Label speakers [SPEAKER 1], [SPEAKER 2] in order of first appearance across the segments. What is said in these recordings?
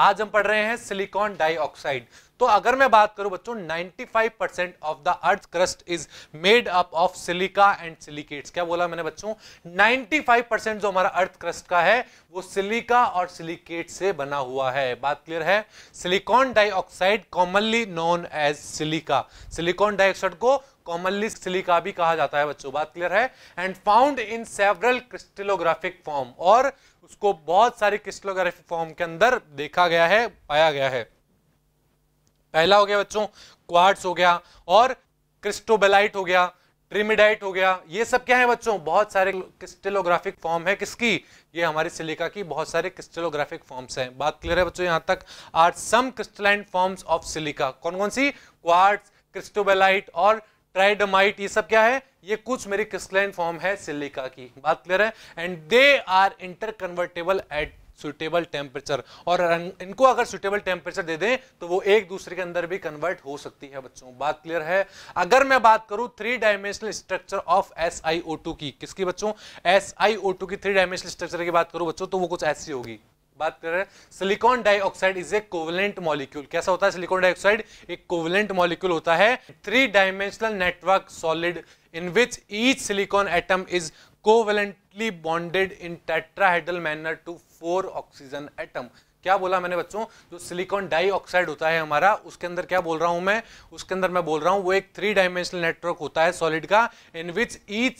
[SPEAKER 1] आज हम पढ़ रहे हैं सिलिकॉन डाइऑक्साइड तो अगर मैं बात करूं बच्चों 95 percent of the earth crust is made up of silica and silicates क्या बोला मैंने बच्चों 95 परसेंट जो हमारा अर्थ क्रस्ट का है वो सिलिका और सिलिकेट से बना हुआ है बात क्लियर है silicon dioxide commonly known as silica silicon dioxide को कॉमनली सिलिका भी कहा जाता है बच्चों बात क्लियर है and found in several crystallographic form और उसको बहुत सारी क्रिस्टलोग्राफी फॉर्म के अंदर देखा गया है पाया गया है पहला हो गया बच्चों क्वार्ट्स हो गया और क्रिस्टोबेलाइट हो गया ट्रिमिडाइट हो गया ये सब क्या है बच्चों बहुत सारे क्रिस्टलोग्राफिक फॉर्म है किसकी ये हमारी सिलिका की बहुत सारे क्रिस्टलोग्राफिक फॉर्म्स हैं बात क्लियर है बच्चों यहाँ तक are some crystalline forms of silica कौन कौन सी क्वार्ट्स क्रिस्टोबेलाइट और ट्राइडमाइट ये सब क्या है ये कुछ मेरी क्रिस्टलाइन फॉर्म है सिलिका की बात क्लियर है and they are inter at suitable temperature और इनको अगर सुटेबल टेम्परेचर दे दें तो वो एक दूसरे के अंदर भी कन्वर्ट हो सकती है बच्चों बात क्लियर है अगर मैं बात करूं three dimensional structure of S की किसकी बच्चों एस की थ्री डायमेंशनल स्ट्रक्चर की बात करूं बच्चों तो वो कुछ ऐसी होगी बात कर रहे हैं silicon dioxide is a covalent molecule कैसा होता है सिलिकॉन डाइऑक्साइड एक कोवलेंट मॉलिक्यूल होता है three dimensional network solid in which each silicon atom is covalently bonded in tetrahedral manner to four oxygen atom क्या बोला मैंने बच्चों जो सिलिकॉन डाइऑक्साइड होता है हमारा उसके अंदर क्या बोल रहा हूं मैं उसके अंदर मैं बोल रहा हूं वो एक थ्री डायमेंशनल नेटवर्क होता है सॉलिड का in which each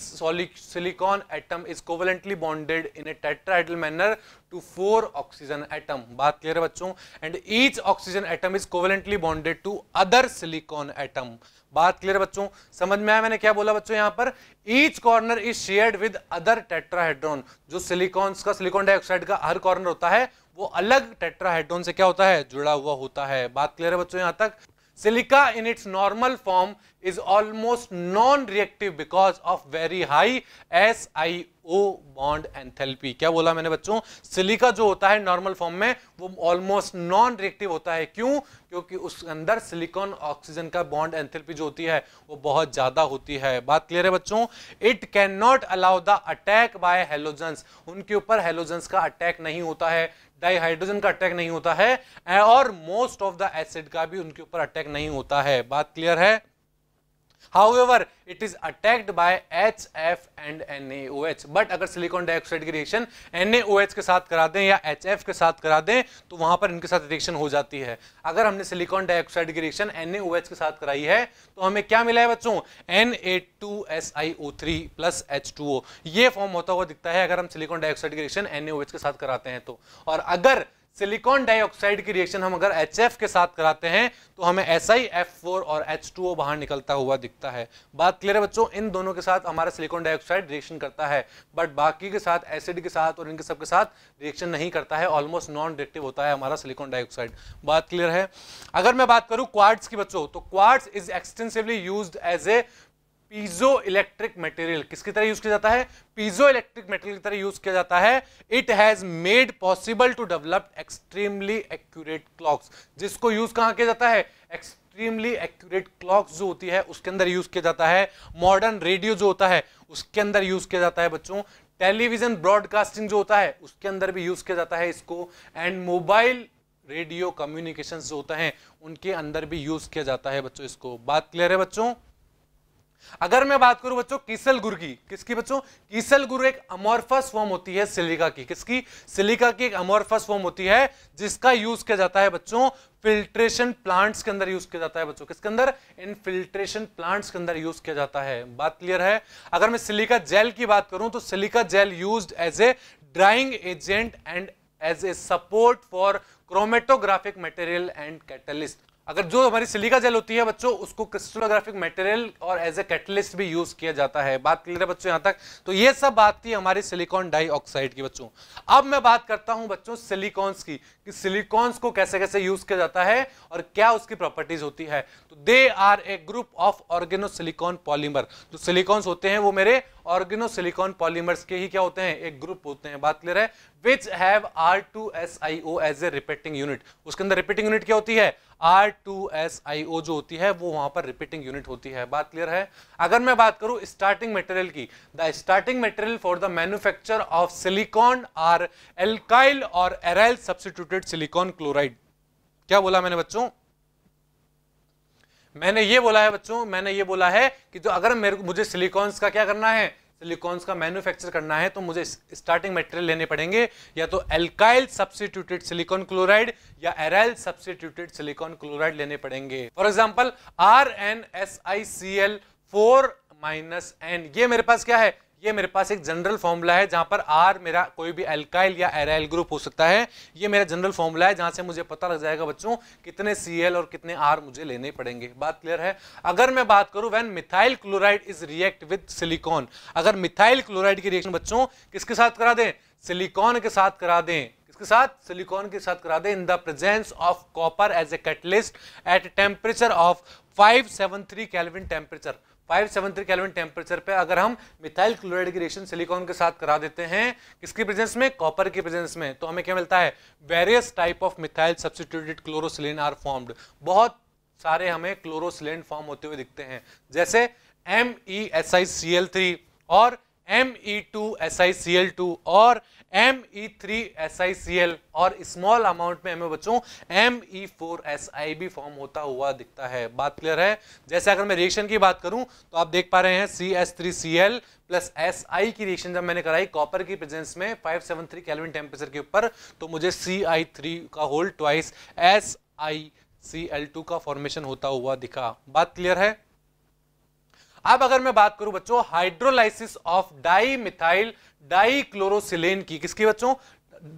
[SPEAKER 1] silicon atom is covalently bonded in a tetrahedral manner to four oxygen atom बात क्लियर है बच्चों and each oxygen atom is covalently bonded to other silicon atom बात clear है बच्चों समझ में आया मैंने क्या बोला बच्चों यहां पर each corner is shared with other tetrahedron जो सिलिकॉन्स का सिलिकॉन डाइऑक्साइड का हर कॉर्नर होता है वो अलग टेट्राहेड्रोन से क्या होता है जुड़ा हुआ होता है बात क्लियर है बच्चों यहां तक silica in its normal form is almost non-reactive because of very high SiO bond enthalpy. क्या बोला मैंने बच्चों सिलिका जो होता है नॉर्मल फॉर्म में वो ऑलमोस्ट नॉन रिएक्टिव होता है क्यों क्योंकि उस अंदर सिलिकॉन ऑक्सीजन का बॉन्ड एंथेल्पी जो होती है वो बहुत ज़्यादा होती है बात क्लियर है बच्चों it can not allow the attack by halogens उनके ऊपर हेलोजेंस का अटैक नहीं होता है डाइहाइड्रोजन का अटैक नहीं होता है और मोस्ट ऑफ द एसिड का भी उनके ऊपर अटैक नहीं होता है बात क्लियर है However, it is attacked by HF and NaOH. But अगर सिलिकॉन डाइऑक्साइड की रिएक्शन NaOH के साथ करा दें या HF के साथ करा दें तो वहां पर इनके साथ रिएक्शन हो जाती है अगर हमने सिलिकॉन डाइऑक्साइड की रिएक्शन NaOH के साथ कराई है तो हमें क्या मिला है बच्चों Na2SiO3 प्लस H2O ये फॉर्म होता हुआ दिखता है अगर हम सिलिकॉन डाइऑक्साइड की रिएक्शन NaOH के साथ कराते हैं तो और अगर सिलिकॉन डाइऑक्साइड की रिएक्शन हम अगर एच के साथ कराते हैं तो हमें एस और एच बाहर निकलता हुआ दिखता है बात क्लियर है बच्चों इन दोनों के साथ हमारा सिलिकॉन डाइऑक्साइड रिएक्शन करता है बट बाकी के साथ एसिड के साथ और इनके सबके साथ रिएक्शन नहीं करता है ऑलमोस्ट नॉन रिएक्टिव होता है हमारा सिलिकॉन डाइऑक्साइड बात क्लियर है अगर मैं बात करूँ क्वार्ट्स की बच्चों तो quartz is extensively use as a piezo electric material किसकी तरह यूज किया जाता है पीजो इलेक्ट्रिक मटेरियल की तरह यूज किया जाता है it has made possible to develop extremely accurate clocks जिसको यूज कहां किया जाता है एक्सट्रीमली एक्यूरेट क्लॉक्स जो होती है उसके अंदर यूज किया जाता है मॉडर्न रेडियो जो होता है उसके अंदर यूज किया जाता है बच्चों टेलीविजन ब्रॉडकास्टिंग जो होता है उसके अंदर भी यूज किया जाता है इसको एंड मोबाइल रेडियो कम्युनिकेशन जो होता है उनके अंदर भी यूज किया जाता है बच्चों इसको बात क्लियर है बच्चों अगर मैं बात करूं बच्चों कीसल किसलगुर की किसकी बच्चों कीसल किसलगुर एक अमोरफस फॉर्म होती है सिलिका की किसकी सिलिका की एक अमोरफस फॉर्म होती है जिसका यूज किया जाता है बच्चों फिल्ट्रेशन प्लांट्स के अंदर यूज किया जाता है बच्चों किसके अंदर इन फिल्ट्रेशन प्लांट्स के अंदर यूज किया जाता है बात क्लियर है अगर मैं सिलिका जेल की बात करूं तो silica gel use as a drying agent and as a support for chromatographic material and catalyst अगर जो हमारी सिलिका जेल होती है बच्चों उसको क्रिस्टलोग्राफिक मटेरियल और एज ए कैटलिस्ट भी यूज किया जाता है बात क्लियर है बच्चों यहां तक तो ये सब बात थी हमारी सिलिकॉन डाइऑक्साइड की बच्चों अब मैं बात करता हूं बच्चों सिलिकॉन्स की कि सिलिकॉन्स को कैसे कैसे यूज किया जाता है और क्या उसकी प्रॉपर्टीज होती है तो they are a group of organo silicon polymer जो सिलिकॉन्स होते हैं वो मेरे ऑर्गेनोसिलिकॉन पॉलीमर्स के ही क्या होते हैं एक ग्रुप होते हैं बात क्लियर है which have R two S I O as a repeating unit उसके अंदर रिपीटिंग यूनिट क्या होती है R two S I O जो होती है वो वहां पर रिपीटिंग यूनिट होती है बात क्लियर है अगर मैं बात करूं स्टार्टिंग मटेरियल की the starting material for the manufacture of silicon are alkyl or aryl substituted silicon chloride क्या बोला मैंने बच्चों मैंने ये बोला है बच्चों मैंने ये बोला है कि जो अगर मेरे मुझे सिलिकॉन्स का क्या करना है सिलिकॉन्स का मैन्युफैक्चर करना है तो मुझे स्टार्टिंग मटेरियल लेने पड़ेंगे या तो एल्काइल सब्सिट्यूटेड सिलिकॉन क्लोराइड या एराइल सब्सिट्यूटेड सिलिकॉन क्लोराइड लेने पड़ेंगे for example R N S I C L four minus N ये मेरे पास क्या है ये मेरे पास एक जनरल फॉर्मूला है जहां पर आर मेरा कोई भी एल्काइल या एराइल ग्रुप हो सकता है ये मेरा जनरल फॉर्मूला है जहां से मुझे पता लग जाएगा बच्चों कितने सी और कितने आर मुझे लेने पड़ेंगे बात क्लियर है अगर मैं बात करूँ when methyl chloride is react with silicon अगर मिथाइल क्लोराइड की रिएक्शन बच्चों किसके साथ करा दें सिलिकॉन के साथ करा दें किसके साथ सिलिकॉन के साथ करा दें in the presence of copper as a catalyst at temperature of 573 kelvin temperature three kelvin temperature पे अगर हम मिथाइल क्लोराइड की रिएक्शन सिलिकॉन के साथ करा देते हैं किसकी प्रेजेंस में कॉपर की प्रेजेंस में तो हमें क्या मिलता है various type of methyl substituted chlorosilane are formed बहुत सारे हमें क्लोरोसिलेन फॉर्म होते हुए दिखते हैं जैसे M E S I C L three और M E two S I C L two और M E three S I C L और स्मॉल अमाउंट में हमें बच्चों आई भी फॉर्म होता हुआ दिखता है बात क्लियर है जैसे अगर मैं रिएक्शन की बात करूं तो आप देख पा रहे हैं C C S three L plus S I की रिएक्शन जब मैंने कराई कॉपर की प्रेजेंस में five seven three kelvin temperature के ऊपर तो मुझे सी आई थ्री का whole twice S I C L two का फॉर्मेशन होता हुआ दिखा बात क्लियर है अब अगर मैं बात करूं बच्चों hydrolysis of dimethyl chlorosilane की किसकी बच्चों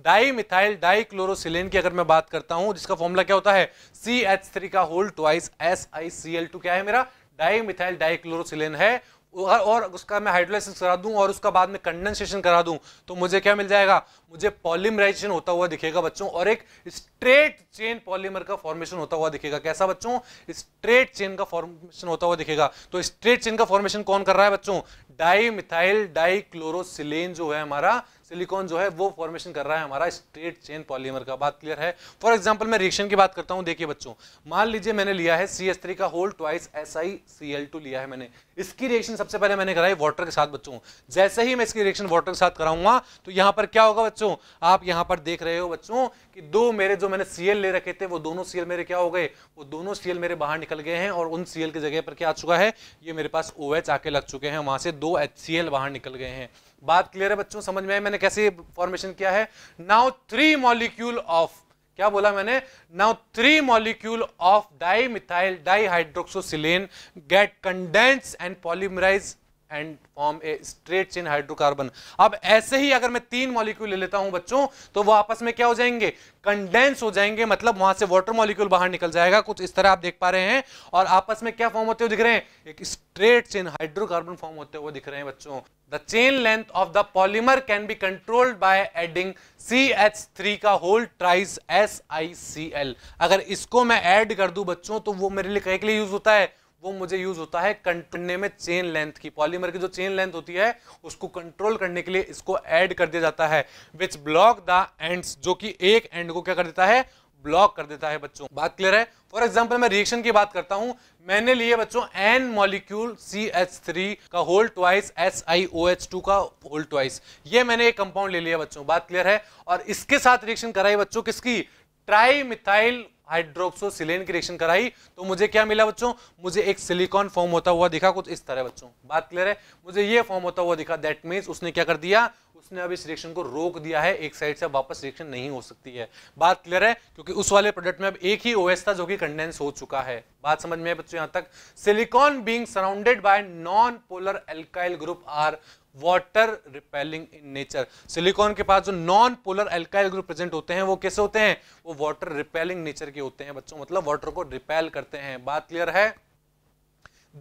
[SPEAKER 1] डाई मिथाइल क्लोरोसिलेन की अगर मैं बात करता हूं जिसका फॉर्मूला क्या होता है सी एच थ्री का whole twice S I C L two क्या है मेरा डाई मिथाइल क्लोरोसिलेन है और उसका मैं हाइड्रोलाइसिस करा दूं और उसका बाद में कंडेंसेशन करा दूं तो मुझे क्या मिल जाएगा मुझे पॉलीमराइजेशन होता हुआ दिखेगा बच्चों और एक स्ट्रेट चेन पॉलीमर का फॉर्मेशन होता हुआ दिखेगा कैसा बच्चों स्ट्रेट चेन का फॉर्मेशन होता हुआ दिखेगा तो स्ट्रेट चेन का फॉर्मेशन कौन कर रहा है बच्चों डाई मिथाइल डाई क्लोरोसिलेन जो है हमारा सिलिकॉन जो है वो फॉर्मेशन कर रहा है हमारा स्ट्रेट चेन पॉलीमर का बात क्लियर है फॉर एग्जांपल मैं रिएक्शन की बात करता हूं देखिए बच्चों मान लीजिए मैंने लिया है सी एस थ्री का whole twice S I C L two लिया है मैंने इसकी रिएक्शन सबसे पहले मैंने कराई वाटर के साथ बच्चों जैसे ही मैं इसकी रिएक्शन वाटर के साथ कराऊंगा तो यहाँ पर क्या होगा बच्चों आप यहाँ पर देख रहे हो बच्चों कि दो मेरे जो मैंने सीएल ले रखे थे वो दोनों सीएल मेरे क्या हो गए वो दोनों सीएल मेरे बाहर निकल गए हैं और उन सीएल की जगह पर क्या आ चुका है ये मेरे पास ओ आके लग चुके हैं वहां से दो HCl बाहर निकल गए हैं बात क्लियर है बच्चों समझ में आए मैंने कैसे फॉर्मेशन किया है नाउ थ्री मॉलिक्यूल ऑफ क्या बोला मैंने now three molecule of dimethyl dihydroxysilane get condense and polymerise and form a straight chain hydrocarbon अब ऐसे ही अगर मैं तीन मॉलिक्यूल ले लेता हूं बच्चों तो वो आपस में क्या हो जाएंगे कंडेंस हो जाएंगे मतलब वहां से वाटर मॉलिक्यूल बाहर निकल जाएगा कुछ इस तरह आप देख पा रहे हैं और आपस में क्या फॉर्म होते हुए दिख रहे हैं एक स्ट्रेट चेन हाइड्रोकार्बन फॉर्म होते हुए दिख रहे हैं बच्चों the chain length of the polymer can be controlled by adding CH3 का whole trice SiCl अगर इसको मैं ऐड कर दूं बच्चों तो वो मेरे लिए कई के लिए यूज होता है वो मुझे यूज होता है कंटने में चेन लेंथ की पॉलीमर की जो चेन लेंथ होती है उसको कंट्रोल करने के लिए इसको ऐड कर दिया जाता है विच ब्लॉक द एंड्स जो कि एक एंड को क्या कर देता है ब्लॉक कर देता है बच्चों बात क्लियर है फॉर एग्जाम्पल मैं रिएक्शन की बात करता हूं मैंने लिए बच्चों N molecule C H three का whole twice S I O H two का होल ट्वाइस ये मैंने एक कंपाउंड ले लिया बच्चों बात क्लियर है और इसके साथ रिएक्शन कराई बच्चों किसकी ट्राई मिथाइल हाइड्रोक्सोसिलेन की रिएक्शन कराई तो मुझे क्या मिला बच्चों मुझे एक सिलिकॉन फॉर्म होता हुआ दिखा कुछ इस तरह बच्चों बात क्लियर है मुझे ये फॉर्म होता हुआ दिखा दैट मीन्स उसने क्या कर दिया उसने अब इस रिएक्शन को रोक दिया है एक साइड से वापस रिएक्शन नहीं हो सकती है बात क्लियर है क्योंकि उस वाले प्रोडक्ट में अब एक ही ओएस था जो कि कंडेंस हो चुका है बात समझ में बच्चों यहां तक silicon being surrounded by non polar alkyl group are water repelling in nature silicon के पास जो non polar alkyl group present होते हैं वो कैसे होते हैं वो वाटर रिपेलिंग नेचर के होते हैं बच्चों मतलब वाटर को रिपेल करते हैं बात क्लियर है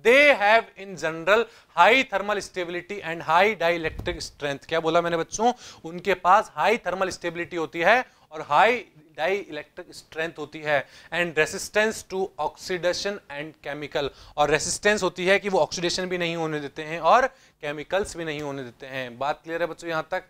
[SPEAKER 1] they have in general high thermal stability and high dielectric strength क्या बोला मैंने बच्चों उनके पास हाई थर्मल स्टेबिलिटी होती है और हाई डाई इलेक्ट्रिक स्ट्रेंथ होती है and resistance to oxidation and chemical और रेसिस्टेंस होती है कि वो ऑक्सीडेशन भी नहीं होने देते हैं और केमिकल्स भी नहीं होने देते हैं बात क्लियर है बच्चों यहाँ तक